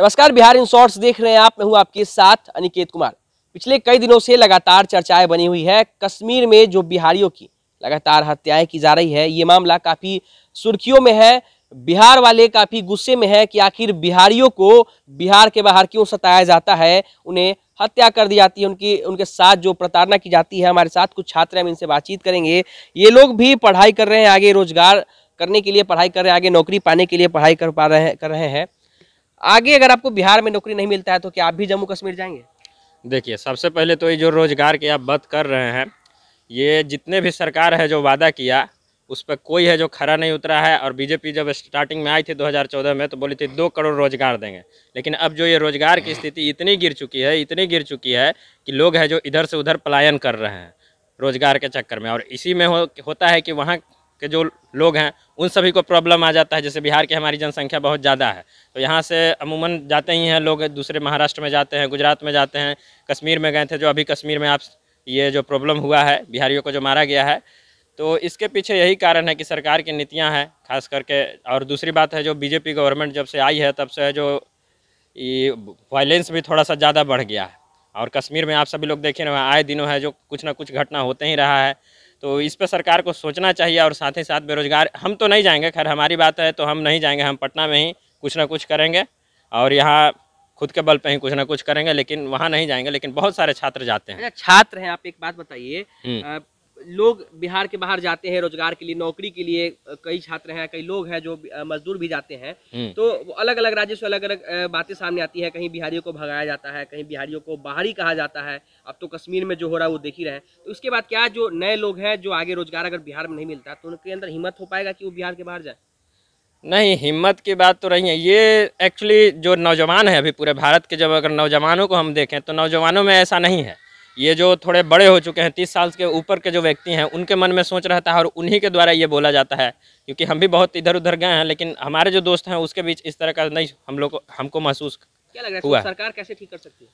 नमस्कार Bihar in shorts देख रहे हैं आप मैं हूं आपके साथ अनिकेत कुमार पिछले कई दिनों से लगातार चर्चाएं बनी हुई है कश्मीर में जो बिहारियों की लगातार हत्याएं की जा रही है ये मामला काफ़ी सुर्खियों में है बिहार वाले काफ़ी गुस्से में है कि आखिर बिहारियों को बिहार के बाहर क्यों सताया जाता है उन्हें हत्या कर दी जाती है उनकी उनके साथ जो प्रताड़ना की जाती है हमारे साथ कुछ छात्र हम इनसे बातचीत करेंगे ये लोग भी पढ़ाई कर रहे हैं आगे रोजगार करने के लिए पढ़ाई कर रहे हैं आगे नौकरी पाने के लिए पढ़ाई कर पा रहे कर रहे हैं आगे अगर आपको बिहार में नौकरी नहीं मिलता है तो क्या आप भी जम्मू कश्मीर जाएंगे देखिए सबसे पहले तो ये जो रोजगार की आप बात कर रहे हैं ये जितने भी सरकार है जो वादा किया उस पर कोई है जो खरा नहीं उतरा है और बीजेपी जब स्टार्टिंग में आई थी 2014 में तो बोली थी दो करोड़ रोजगार देंगे लेकिन अब जो ये रोजगार की स्थिति इतनी गिर चुकी है इतनी गिर चुकी है कि लोग है जो इधर से उधर पलायन कर रहे हैं रोजगार के चक्कर में और इसी में हो, होता है कि वहाँ के जो लोग हैं उन सभी को प्रॉब्लम आ जाता है जैसे बिहार की हमारी जनसंख्या बहुत ज़्यादा है तो यहाँ से अमूमन जाते ही हैं लोग दूसरे महाराष्ट्र में जाते हैं गुजरात में जाते हैं कश्मीर में गए थे जो अभी कश्मीर में आप ये जो प्रॉब्लम हुआ है बिहारियों को जो मारा गया है तो इसके पीछे यही कारण है कि सरकार की नीतियाँ हैं खास करके और दूसरी बात है जो बीजेपी गवर्नमेंट जब से आई है तब से जो ये वायलेंस भी थोड़ा सा ज़्यादा बढ़ गया है और कश्मीर में आप सभी लोग देखे रहे आए दिनों है जो कुछ ना कुछ घटना होते ही रहा है तो इस पर सरकार को सोचना चाहिए और साथ ही साथ बेरोजगार हम तो नहीं जाएंगे खैर हमारी बात है तो हम नहीं जाएंगे हम पटना में ही कुछ ना कुछ करेंगे और यहाँ खुद के बल पे ही कुछ ना कुछ करेंगे लेकिन वहाँ नहीं जाएंगे लेकिन बहुत सारे छात्र जाते हैं अच्छा, छात्र हैं आप एक बात बताइए हम्म। लोग बिहार के बाहर जाते हैं रोजगार के लिए नौकरी के लिए कई छात्र हैं कई लोग हैं जो मजदूर भी जाते हैं हम्म। तो अलग अलग राज्यों से अलग अलग बातें सामने आती है कहीं बिहारियों को भगाया जाता है कहीं बिहारियों को बाहरी कहा जाता है अब तो कश्मीर में जो हो रहा है वो देख ही रहे हैं तो उसके बाद क्या जो नए लोग हैं जो आगे रोजगार अगर बिहार में नहीं मिलता तो उनके अंदर हिम्मत हो पाएगा कि वो बिहार के बाहर जाए नहीं हिम्मत की बात तो रही है ये एक्चुअली जो नौजवान है अभी पूरे भारत के जब अगर नौजवानों को हम देखें तो नौजवानों में ऐसा नहीं है ये जो थोड़े बड़े हो चुके हैं तीस साल के ऊपर के जो व्यक्ति हैं उनके मन में सोच रहता है और उन्हीं के द्वारा ये बोला जाता है क्योंकि हम भी बहुत इधर उधर गए हैं लेकिन हमारे जो दोस्त हैं उसके बीच इस तरह का नहीं हम लोग हमको महसूस क्या लग रहा है हुआ सरकार कैसे ठीक कर सकती है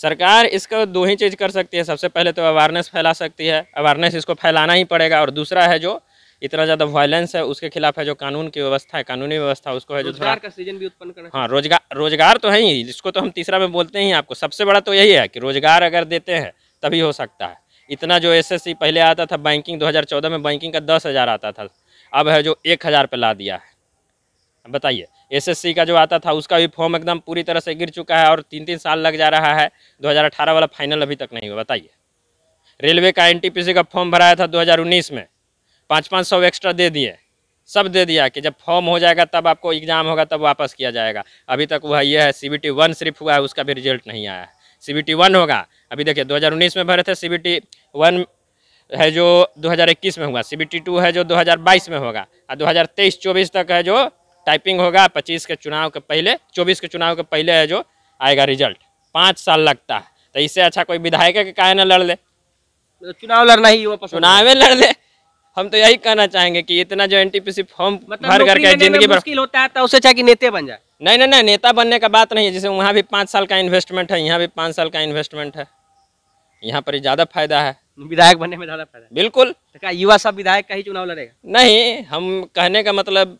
सरकार इसको दो ही चीज़ कर सकती है सबसे पहले तो अवेयरनेस फैला सकती है अवेयरनेस इसको फैलाना ही पड़ेगा और दूसरा है जो इतना ज़्यादा वायलेंस है उसके खिलाफ है जो कानून की व्यवस्था है कानूनी व्यवस्था उसको है जो थोड़ा का सीजन भी उत्पन्न करना हाँ रोजगार रोजगार तो है ही जिसको तो हम तीसरा में बोलते ही आपको सबसे बड़ा तो यही है कि रोजगार अगर देते हैं तभी हो सकता है इतना जो एस पहले आता था बैंकिंग दो में बैंकिंग का दस हज़ार आता था अब है जो एक हज़ार पे ला दिया है बताइए एसएससी का जो आता था उसका भी फॉर्म एकदम पूरी तरह से गिर चुका है और तीन तीन साल लग जा रहा है 2018 वाला फाइनल अभी तक नहीं हुआ बताइए रेलवे का एनटीपीसी का फॉर्म भराया था 2019 में पाँच पाँच सौ एक्स्ट्रा दे दिए सब दे दिया कि जब फॉर्म हो जाएगा तब आपको एग्ज़ाम होगा तब वापस किया जाएगा अभी तक वह यह है सी बी टी वन सिर्फ हुआ है उसका भी रिजल्ट नहीं आया है सी बी टी वन होगा अभी देखिए 2019 में भरे थे सी बी टी वन है जो 2021 में हुआ सी बी टी टू है जो 2022 में होगा और 2023-24 तक है जो टाइपिंग होगा 25 के चुनाव के पहले 24 के चुनाव के पहले है जो आएगा रिजल्ट पाँच साल लगता है तो इससे अच्छा कोई विधायक के काहे ना लड़ ले चुनाव लड़ना ही वो चुनाव में लड़ ले हम तो यही कहना चाहेंगे कि इतना जो एन टी फॉर्म भर करके जिंदगी मुश्किल होता है तो उसे चाहे कि नेता बन जाए नहीं नहीं नहीं नेता बनने का बात नहीं है जैसे वहाँ भी पाँच साल का इन्वेस्टमेंट है यहाँ भी पाँच साल का इन्वेस्टमेंट है यहाँ पर ज़्यादा फायदा है विधायक बनने में ज़्यादा फायदा बिल्कुल तो युवा सब विधायक का ही चुनाव लड़ेगा नहीं हम कहने का मतलब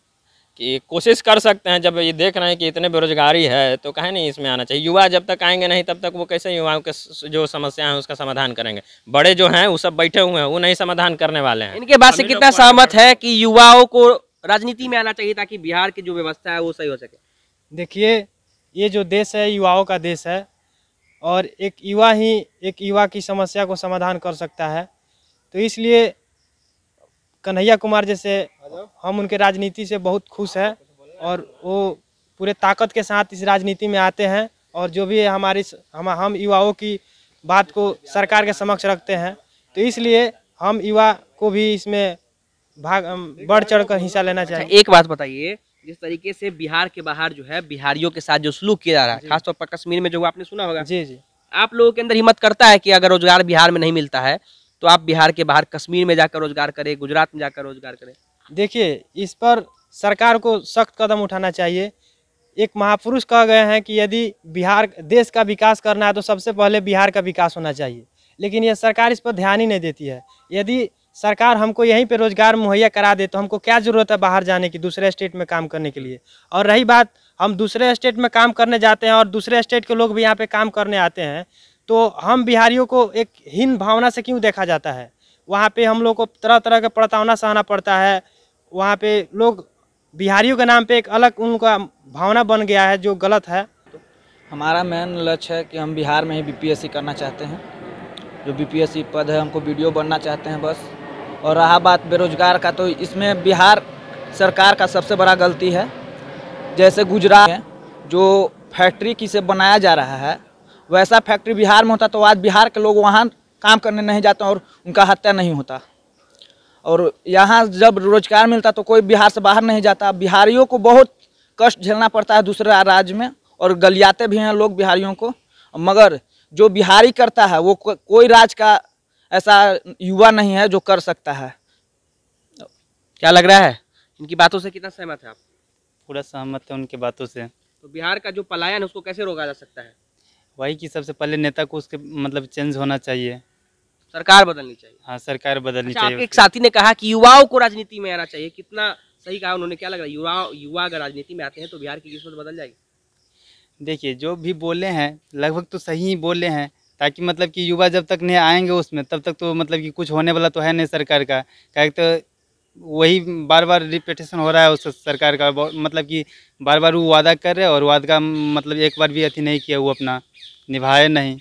कि कोशिश कर सकते हैं जब ये देख रहे हैं कि इतने बेरोजगारी है तो कहें नहीं इसमें आना चाहिए युवा जब तक आएंगे नहीं तब तक वो कैसे युवाओं के जो समस्या है उसका समाधान करेंगे बड़े जो हैं वो सब बैठे हुए हैं वो नहीं समाधान करने वाले हैं इनके बात से कितना सहमत है कि युवाओं को राजनीति में आना चाहिए ताकि बिहार की जो व्यवस्था है वो सही हो सके देखिए ये जो देश है युवाओं का देश है और एक युवा ही एक युवा की समस्या को समाधान कर सकता है तो इसलिए कन्हैया कुमार जैसे हम उनके राजनीति से बहुत खुश हैं और वो पूरे ताकत के साथ इस राजनीति में आते हैं और जो भी हमारी हम हम युवाओं की बात को सरकार के समक्ष रखते हैं तो इसलिए हम युवा को भी इसमें भाग बढ़ चढ़ कर हिस्सा लेना अच्छा, चाहिए एक बात बताइए जिस तरीके से बिहार के बाहर जो है बिहारियों के साथ जो सलूक किया जा रहा है खासतौर पर कश्मीर में जो आपने सुना होगा जी जी आप लोगों के अंदर हिम्मत करता है कि अगर रोजगार बिहार में नहीं मिलता है तो आप बिहार के बाहर कश्मीर में जाकर रोजगार करें गुजरात में जाकर रोजगार करें देखिए इस पर सरकार को सख्त कदम उठाना चाहिए एक महापुरुष कह गए हैं कि यदि बिहार देश का विकास करना है तो सबसे पहले बिहार का विकास होना चाहिए लेकिन यह सरकार इस पर ध्यान ही नहीं देती है यदि सरकार हमको यहीं पे रोज़गार मुहैया करा दे तो हमको क्या ज़रूरत है बाहर जाने की दूसरे स्टेट में काम करने के लिए और रही बात हम दूसरे स्टेट में काम करने जाते हैं और दूसरे स्टेट के लोग भी यहाँ पर काम करने आते हैं तो हम बिहारियों को एक हीन भावना से क्यों देखा जाता है वहाँ पर हम लोग को तरह तरह का प्रताड़ना सहना पड़ता है वहाँ पे लोग बिहारियों के नाम पे एक अलग उनका भावना बन गया है जो गलत है हमारा मेन लक्ष्य है कि हम बिहार में ही बीपीएससी करना चाहते हैं जो बीपीएससी पद है हमको वीडियो बनना चाहते हैं बस और रहा बात बेरोजगार का तो इसमें बिहार सरकार का सबसे बड़ा गलती है जैसे गुजरात में जो फैक्ट्री की से बनाया जा रहा है वैसा फैक्ट्री बिहार में होता तो आज बिहार के लोग वहाँ काम करने नहीं जाते और उनका हत्या नहीं होता और यहाँ जब रोजगार मिलता तो कोई बिहार से बाहर नहीं जाता बिहारियों को बहुत कष्ट झेलना पड़ता है दूसरे राज्य में और गलियाते भी हैं लोग बिहारियों को मगर जो बिहारी करता है वो को, कोई राज्य का ऐसा युवा नहीं है जो कर सकता है क्या लग रहा है इनकी बातों से कितना सहमत है आप पूरा सहमत है उनकी बातों से तो बिहार का जो पलायन है उसको कैसे रोका जा सकता है वही कि सबसे पहले नेता को उसके मतलब चेंज होना चाहिए सरकार बदलनी चाहिए हाँ सरकार बदलनी अच्छा, चाहिए एक साथी ने कहा कि युवाओं को राजनीति में आना चाहिए कितना सही कहा उन्होंने क्या लग रहा है युवा युवा अगर राजनीति में आते हैं तो बिहार की किस्मत बदल जाएगी देखिए जो भी बोले हैं लगभग तो सही ही बोले हैं ताकि मतलब कि युवा जब तक नहीं आएंगे उसमें तब तक तो मतलब कि कुछ होने वाला तो है नहीं सरकार का क्या तो वही बार बार रिपीटेशन हो रहा है उस सरकार का मतलब कि बार बार वो वादा कर रहे और वादा का मतलब एक बार भी अथी नहीं किया वो अपना निभाए नहीं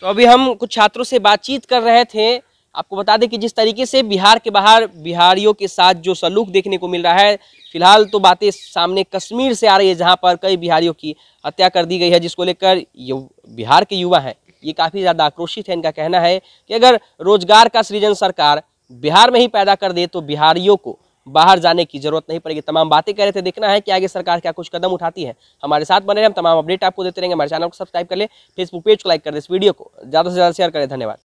तो अभी हम कुछ छात्रों से बातचीत कर रहे थे आपको बता दें कि जिस तरीके से बिहार के बाहर बिहारियों के साथ जो सलूक देखने को मिल रहा है फिलहाल तो बातें सामने कश्मीर से आ रही है जहां पर कई बिहारियों की हत्या कर दी गई है जिसको लेकर बिहार के युवा हैं ये काफ़ी ज़्यादा आक्रोशित है इनका कहना है कि अगर रोजगार का सृजन सरकार बिहार में ही पैदा कर दे तो बिहारियों को बाहर जाने की जरूरत नहीं पड़ेगी तमाम बातें कह रहे थे देखना है कि आगे सरकार क्या कुछ कदम उठाती है हमारे साथ बने रहे हम तमाम अपडेट आपको देते रहेंगे हमारे चैनल को सब्सक्राइब कर ले फेसबुक पेज को लाइक कर दे इस वीडियो को ज़्यादा से ज़्यादा शेयर करें धन्यवाद